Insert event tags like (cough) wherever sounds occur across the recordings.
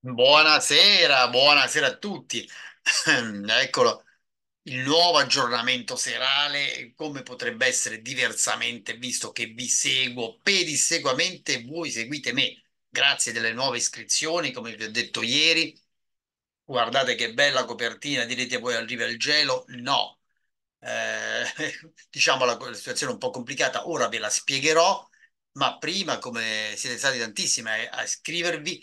Buonasera, buonasera a tutti. (laughs) Eccolo, il nuovo aggiornamento serale, come potrebbe essere diversamente, visto che vi seguo pedissequamente, voi seguite me. Grazie delle nuove iscrizioni, come vi ho detto ieri. Guardate che bella copertina, direte voi arriva il gelo? No, eh, (laughs) diciamo la, la situazione è un po' complicata, ora ve la spiegherò, ma prima, come siete stati tantissimi a, a iscrivervi,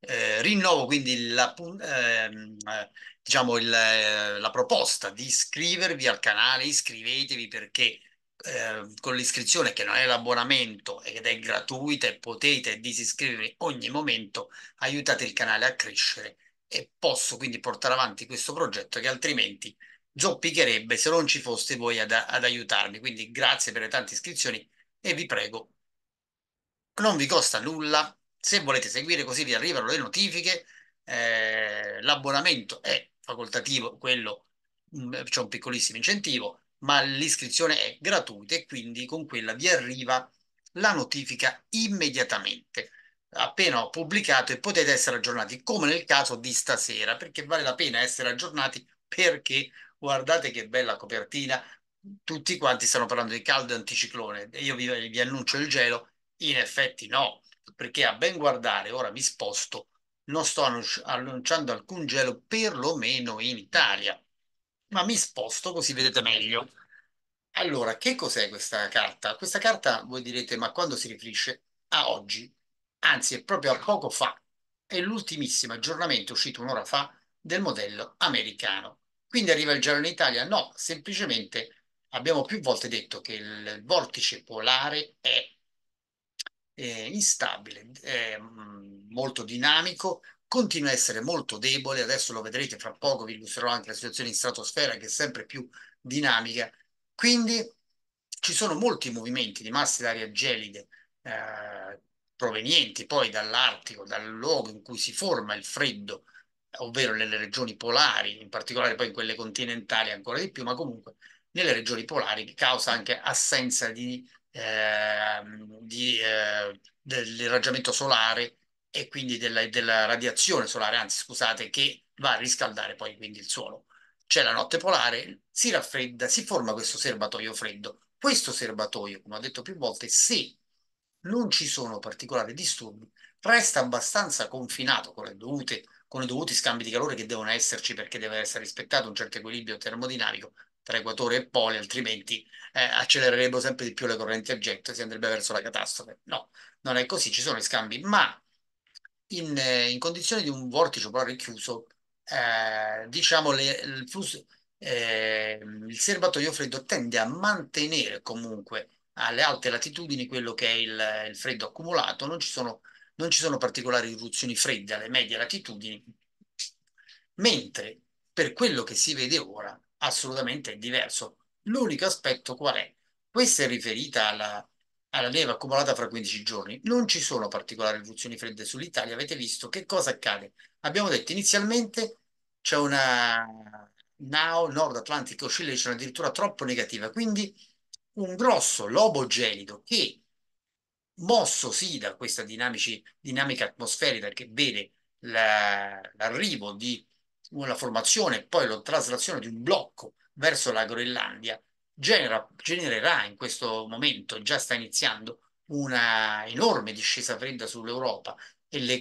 eh, rinnovo quindi la, ehm, eh, diciamo il, eh, la proposta di iscrivervi al canale, iscrivetevi perché eh, con l'iscrizione che non è l'abbonamento ed è gratuita e potete disiscrivervi ogni momento, aiutate il canale a crescere e posso quindi portare avanti questo progetto che altrimenti zoppicherebbe se non ci foste voi ad, ad aiutarmi. Quindi grazie per le tante iscrizioni e vi prego, non vi costa nulla se volete seguire così vi arrivano le notifiche, eh, l'abbonamento è facoltativo, quello mm, eh, c'è un piccolissimo incentivo, ma l'iscrizione è gratuita e quindi con quella vi arriva la notifica immediatamente appena ho pubblicato e potete essere aggiornati come nel caso di stasera perché vale la pena essere aggiornati perché guardate che bella copertina tutti quanti stanno parlando di caldo e anticiclone io vi, vi annuncio il gelo in effetti no perché a ben guardare, ora mi sposto, non sto annunciando alcun gelo, perlomeno in Italia, ma mi sposto così vedete meglio. Allora, che cos'è questa carta? Questa carta, voi direte, ma quando si riferisce a oggi? Anzi, è proprio a poco fa, è l'ultimissimo aggiornamento uscito un'ora fa del modello americano. Quindi arriva il gelo in Italia? No, semplicemente abbiamo più volte detto che il vortice polare è eh, instabile, eh, mm, molto dinamico, continua a essere molto debole, adesso lo vedrete fra poco, vi illustrerò anche la situazione in stratosfera che è sempre più dinamica, quindi ci sono molti movimenti di masse d'aria gelide eh, provenienti poi dall'Artico, dal luogo in cui si forma il freddo, ovvero nelle regioni polari, in particolare poi in quelle continentali ancora di più, ma comunque nelle regioni polari che causa anche assenza di Ehm, di, eh, dell'irraggiamento solare e quindi della, della radiazione solare, anzi scusate, che va a riscaldare poi quindi il suolo. C'è la notte polare, si raffredda, si forma questo serbatoio freddo. Questo serbatoio, come ho detto più volte, se non ci sono particolari disturbi, resta abbastanza confinato con, dovute, con i dovuti scambi di calore che devono esserci perché deve essere rispettato un certo equilibrio termodinamico tra equatore e poli, altrimenti eh, accelererebbero sempre di più le correnti a getto e si andrebbe verso la catastrofe. No, non è così, ci sono gli scambi, ma in, eh, in condizioni di un vortice polare chiuso, eh, diciamo le, il flusso, eh, il serbatoio freddo tende a mantenere comunque alle alte latitudini quello che è il, il freddo accumulato, non ci, sono, non ci sono particolari irruzioni fredde alle medie latitudini, mentre per quello che si vede ora, assolutamente diverso. L'unico aspetto qual è? Questa è riferita alla, alla neve accumulata fra 15 giorni. Non ci sono particolari evoluzioni fredde sull'Italia. Avete visto che cosa accade? Abbiamo detto inizialmente c'è una Now Nord Atlantic Oscillation addirittura troppo negativa, quindi un grosso lobo gelido che mosso sì da questa dinamici, dinamica atmosferica che vede l'arrivo di la formazione e poi la traslazione di un blocco verso la Groenlandia genera, genererà in questo momento, già sta iniziando, una enorme discesa fredda sull'Europa e le,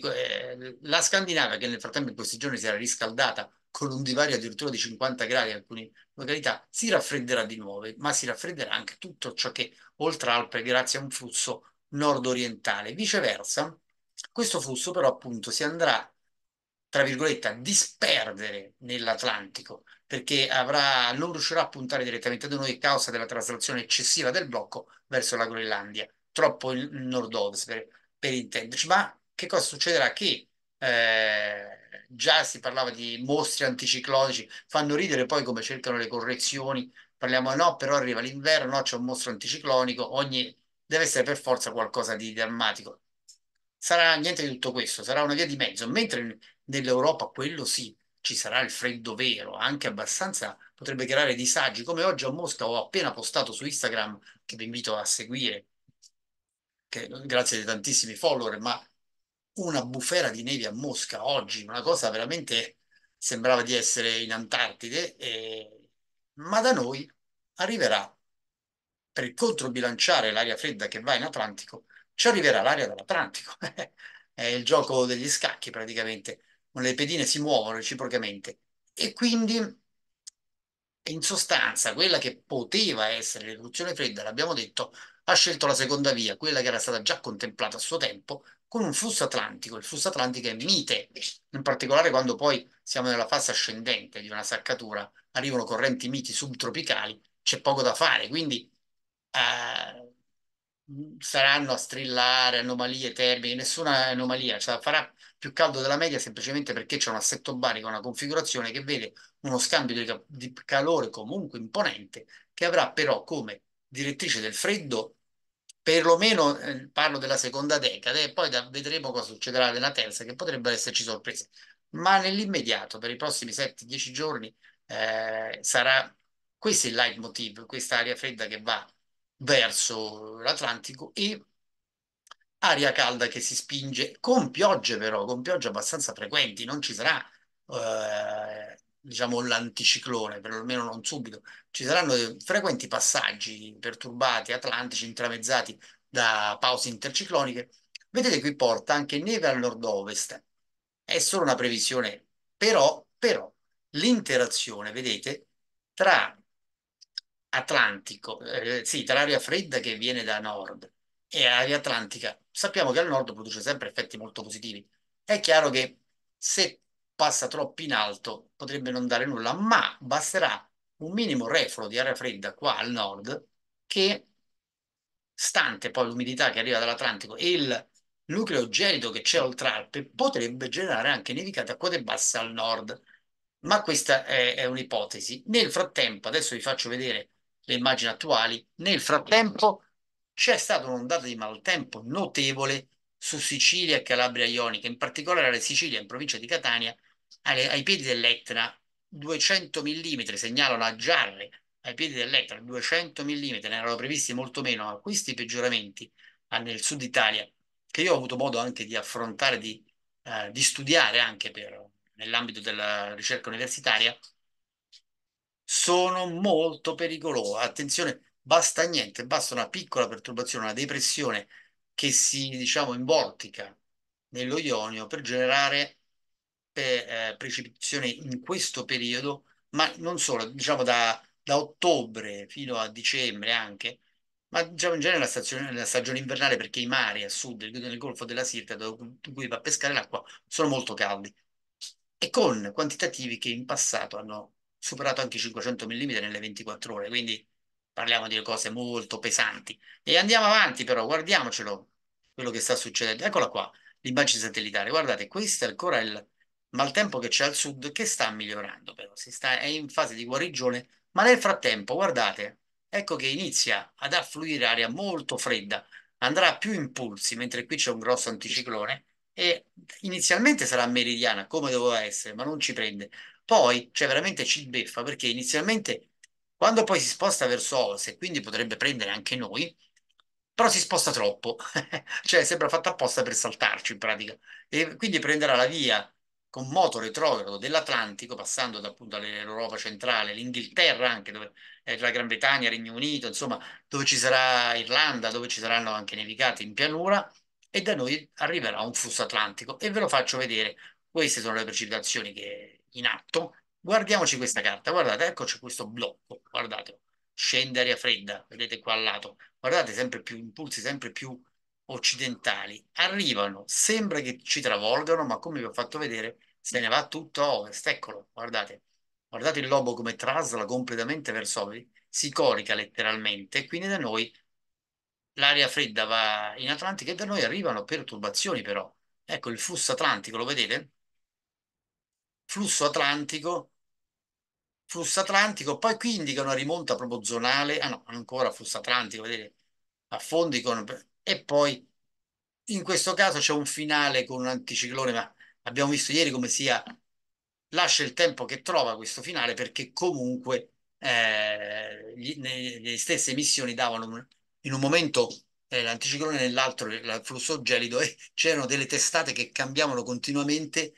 eh, la Scandinavia che nel frattempo in questi giorni si era riscaldata con un divario addirittura di 50 gradi in alcune località, si raffredderà di nuovo, ma si raffredderà anche tutto ciò che oltre Alpe grazie a un flusso nord-orientale. Viceversa, questo flusso però appunto si andrà tra virgolette, a disperdere nell'Atlantico, perché avrà, non riuscirà a puntare direttamente da noi a causa della traslazione eccessiva del blocco verso la Groenlandia, troppo il nord-ovest per, per intenderci. Ma che cosa succederà? Che eh, già si parlava di mostri anticiclonici, fanno ridere poi come cercano le correzioni, parliamo no, però arriva l'inverno, no, c'è un mostro anticiclonico, ogni... deve essere per forza qualcosa di drammatico. Sarà niente di tutto questo, sarà una via di mezzo, mentre nell'Europa, quello sì, ci sarà il freddo vero, anche abbastanza potrebbe creare disagi, come oggi a Mosca ho appena postato su Instagram, che vi invito a seguire, che, grazie ai tantissimi follower, ma una bufera di neve a Mosca oggi, una cosa veramente sembrava di essere in Antartide, e... ma da noi arriverà, per controbilanciare l'aria fredda che va in Atlantico, ci arriverà l'aria dall'Atlantico. (laughs) È il gioco degli scacchi praticamente le pedine si muovono reciprocamente e quindi in sostanza quella che poteva essere l'evoluzione fredda, l'abbiamo detto, ha scelto la seconda via, quella che era stata già contemplata a suo tempo con un flusso atlantico. Il flusso atlantico è mite, in particolare quando poi siamo nella fase ascendente di una saccatura, arrivano correnti miti subtropicali, c'è poco da fare, quindi eh, saranno a strillare anomalie, termini, nessuna anomalia, cioè farà più caldo della media semplicemente perché c'è un assetto barico, una configurazione che vede uno scambio di, di calore comunque imponente che avrà però come direttrice del freddo perlomeno eh, parlo della seconda decade e poi da, vedremo cosa succederà nella terza che potrebbero esserci sorprese ma nell'immediato per i prossimi 7-10 giorni eh, sarà questo il leitmotiv questa aria fredda che va verso l'Atlantico e aria calda che si spinge con piogge però, con piogge abbastanza frequenti, non ci sarà eh, diciamo l'anticiclone, perlomeno non subito, ci saranno eh, frequenti passaggi perturbati, atlantici, intramezzati da pause intercicloniche. Vedete qui porta anche neve al nord-ovest, è solo una previsione, però, però l'interazione, vedete, tra Atlantico, eh, sì, tra aria fredda che viene da nord e aria atlantica sappiamo che al nord produce sempre effetti molto positivi. È chiaro che se passa troppo in alto potrebbe non dare nulla, ma basterà un minimo refluo di aria fredda qua al nord che, stante poi l'umidità che arriva dall'Atlantico e il nucleo gelido che c'è oltre Alpe, potrebbe generare anche nevicate a quote basse al nord. Ma questa è, è un'ipotesi. Nel frattempo, adesso vi faccio vedere le immagini attuali, nel frattempo c'è stata un'ondata di maltempo notevole su Sicilia e Calabria Ionica, in particolare la Sicilia in provincia di Catania, ai, ai piedi dell'Etna 200 mm, segnalano a Giarre, ai piedi dell'Etna 200 mm, ne erano previsti molto meno, ma questi peggioramenti ah, nel sud Italia, che io ho avuto modo anche di affrontare, di, eh, di studiare anche per, nell'ambito della ricerca universitaria, sono molto pericolosi. Attenzione, basta niente, basta una piccola perturbazione, una depressione che si, diciamo, involtica nello ionio per generare eh, eh precipitazioni in questo periodo, ma non solo, diciamo da, da ottobre fino a dicembre anche, ma diciamo in genere la, stazione, la stagione invernale perché i mari a sud del, Golfo della Sirte dove, va a pescare l'acqua sono molto caldi e con quantitativi che in passato hanno superato anche i 500 mm nelle 24 ore, quindi parliamo di cose molto pesanti. E andiamo avanti però, guardiamocelo quello che sta succedendo. Eccola qua, l'immagine satellitare. Guardate, questo è ancora il maltempo che c'è al sud che sta migliorando però, si sta, è in fase di guarigione, ma nel frattempo, guardate, ecco che inizia ad affluire aria molto fredda, andrà a più impulsi, mentre qui c'è un grosso anticiclone e inizialmente sarà meridiana come doveva essere, ma non ci prende. Poi, cioè veramente ci beffa perché inizialmente quando poi si sposta verso ovest, e quindi potrebbe prendere anche noi, però si sposta troppo, (laughs) cioè sembra fatto apposta per saltarci in pratica, e quindi prenderà la via con moto retrogrado dell'Atlantico, passando da, appunto dall'Europa centrale, l'Inghilterra anche, dove, eh, la Gran Bretagna, Regno Unito, insomma, dove ci sarà Irlanda, dove ci saranno anche nevicate in pianura, e da noi arriverà un flusso atlantico. E ve lo faccio vedere, queste sono le precipitazioni che in atto, Guardiamoci questa carta, guardate, eccoci questo blocco, guardate, scende aria fredda, vedete qua al lato, guardate sempre più impulsi, sempre più occidentali, arrivano, sembra che ci travolgano, ma come vi ho fatto vedere, se ne va tutto a ovest, eccolo, guardate, guardate il lobo come trasla completamente verso ovest, si corica letteralmente, e quindi da noi l'aria fredda va in Atlantico e da noi arrivano perturbazioni però, ecco il flusso atlantico, lo vedete? Flusso atlantico flusso atlantico, poi qui indica una rimonta proprio zonale, ah no, ancora flusso atlantico, vedete, affondi con... e poi in questo caso c'è un finale con un anticiclone, ma abbiamo visto ieri come sia, lascia il tempo che trova questo finale perché comunque eh, gli, ne, le stesse emissioni davano in un momento eh, l'anticiclone, nell'altro il flusso gelido (laughs) e c'erano delle testate che cambiavano continuamente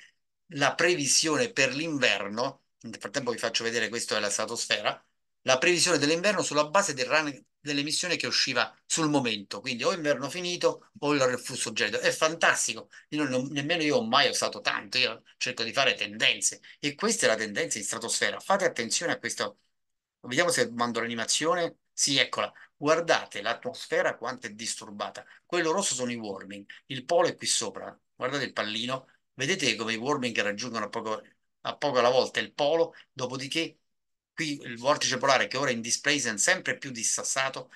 la previsione per l'inverno nel frattempo vi faccio vedere, questa è la stratosfera, la previsione dell'inverno sulla base del run dell'emissione che usciva sul momento, quindi o inverno finito o il reflusso gelido. È fantastico, io non, nemmeno io ho mai usato tanto, io cerco di fare tendenze e questa è la tendenza in stratosfera. Fate attenzione a questo, vediamo se mando l'animazione, sì eccola, guardate l'atmosfera quanto è disturbata, quello rosso sono i warming, il polo è qui sopra, guardate il pallino, vedete come i warming raggiungono proprio a poco alla volta il polo, dopodiché qui il vortice polare che ora è in displacement sempre più dissassato,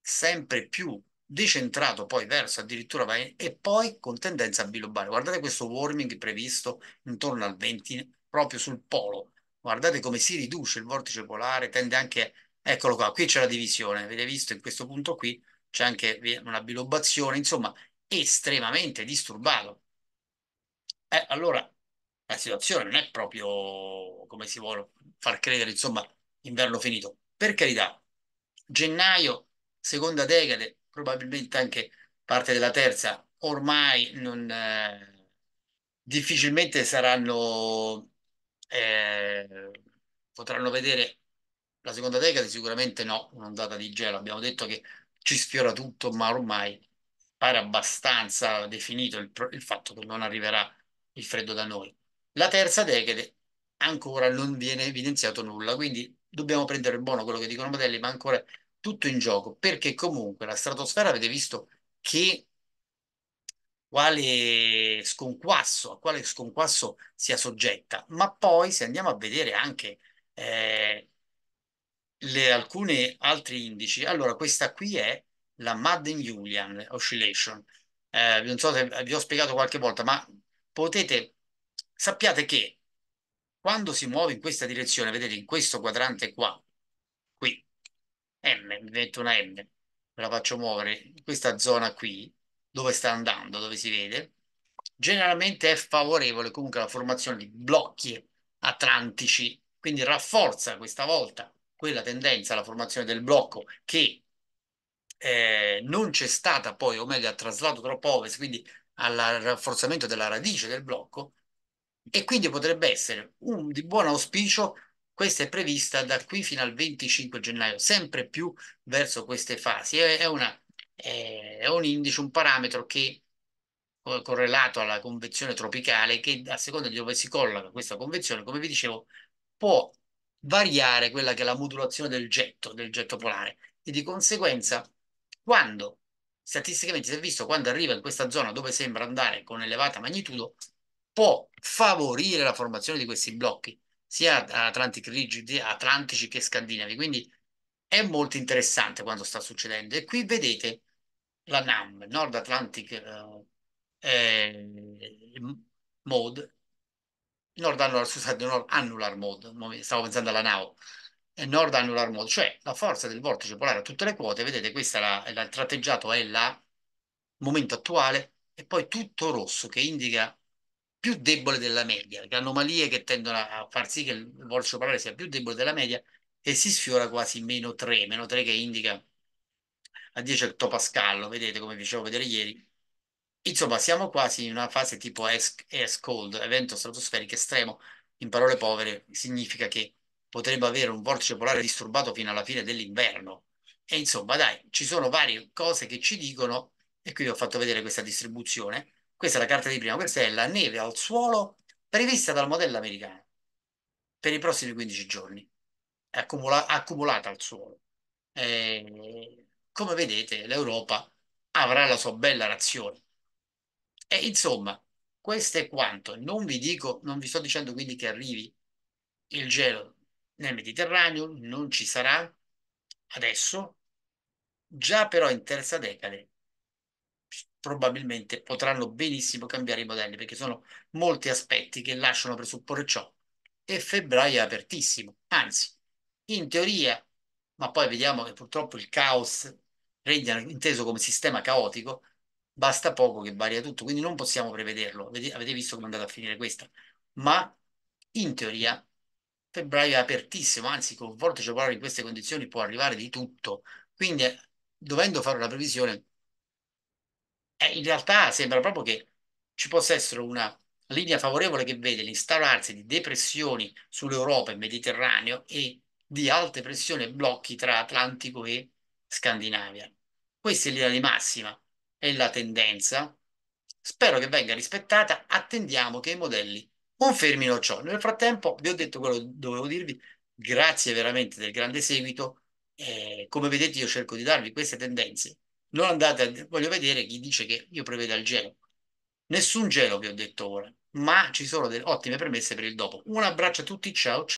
sempre più decentrato poi verso addirittura va in, e poi con tendenza a bilobare. Guardate questo warming previsto intorno al 20 proprio sul polo. Guardate come si riduce il vortice polare, tende anche eccolo qua, qui c'è la divisione, avete visto in questo punto qui c'è anche una bilobazione, insomma, estremamente disturbato. Eh, allora la situazione non è proprio come si vuole far credere, insomma, inverno finito. Per carità, gennaio, seconda decade, probabilmente anche parte della terza, ormai non, eh, difficilmente saranno, eh, potranno vedere la seconda decade, sicuramente no, un'ondata di gelo. Abbiamo detto che ci sfiora tutto, ma ormai pare abbastanza definito il, il fatto che non arriverà il freddo da noi. La terza decade ancora non viene evidenziato nulla, quindi dobbiamo prendere in buono quello che dicono i modelli, ma ancora tutto in gioco, perché comunque la stratosfera avete visto che quale sconquasso, a quale sconquasso sia soggetta, ma poi se andiamo a vedere anche eh, le, alcune altri indici, allora questa qui è la Madden-Julian Oscillation, eh, non so se vi ho spiegato qualche volta, ma potete sappiate che quando si muove in questa direzione, vedete in questo quadrante qua, qui, M, metto una M, ve la faccio muovere in questa zona qui, dove sta andando, dove si vede, generalmente è favorevole comunque alla formazione di blocchi atlantici, quindi rafforza questa volta quella tendenza alla formazione del blocco che eh, non c'è stata poi, o meglio, a traslato troppo ovest, quindi al rafforzamento della radice del blocco, e quindi potrebbe essere un, di buon auspicio, questa è prevista da qui fino al 25 gennaio, sempre più verso queste fasi. È, è, una, è, è un indice, un parametro che correlato alla convenzione tropicale che a seconda di dove si colloca questa convenzione, come vi dicevo, può variare quella che è la modulazione del getto, del getto polare e di conseguenza quando statisticamente si è visto quando arriva in questa zona dove sembra andare con elevata magnitudo può favorire la formazione di questi blocchi, sia Atlantic rigidi, atlantici che scandinavi. Quindi è molto interessante quanto sta succedendo. E qui vedete la NAM, Nord Atlantic eh, eh, Mode, Nord Annular, scusate, Nord Annular Mode, stavo pensando alla NAO, Nord Annular Mode, cioè la forza del vortice polare a tutte le quote, vedete, questo è il tratteggiato, è il momento attuale, e poi tutto rosso che indica più debole della media, le anomalie che tendono a far sì che il volcio polare sia più debole della media e si sfiora quasi meno 3, meno 3 che indica a 10 ottopascallo, vedete come vi facevo vedere ieri. Insomma, siamo quasi in una fase tipo air cold, evento stratosferico estremo, in parole povere significa che potrebbe avere un vortice polare disturbato fino alla fine dell'inverno. E insomma, dai, ci sono varie cose che ci dicono, e qui vi ho fatto vedere questa distribuzione, questa è la carta di prima, questa è la neve al suolo prevista dal modello americano per i prossimi 15 giorni, accumula- accumulata al suolo. E, eh, come vedete, l'Europa avrà la sua bella razione. E insomma, questo è quanto. Non vi dico, non vi sto dicendo quindi che arrivi il gelo nel Mediterraneo, non ci sarà adesso, già però in terza decade probabilmente potranno benissimo cambiare i modelli perché sono molti aspetti che lasciano presupporre ciò e febbraio è apertissimo, anzi in teoria, ma poi vediamo che purtroppo il caos regna inteso come sistema caotico, basta poco che varia tutto, quindi non possiamo prevederlo, avete visto come è andata a finire questa, ma in teoria febbraio è apertissimo, anzi col vortice polare in queste condizioni può arrivare di tutto, quindi dovendo fare una previsione eh, in realtà sembra proprio che ci possa essere una linea favorevole che vede l'instaurarsi di depressioni sull'Europa e Mediterraneo e di alte pressioni e blocchi tra Atlantico e Scandinavia. Questa è l'idea di massima, e la tendenza. Spero che venga rispettata, attendiamo che i modelli confermino ciò. Nel frattempo vi ho detto quello che dovevo dirvi, grazie veramente del grande seguito. Eh, come vedete io cerco di darvi queste tendenze non andate a, voglio vedere chi dice che io preveda il gelo. Nessun gelo che ho detto ora, ma ci sono delle ottime premesse per il dopo. Un abbraccio a tutti, ciao. ciao.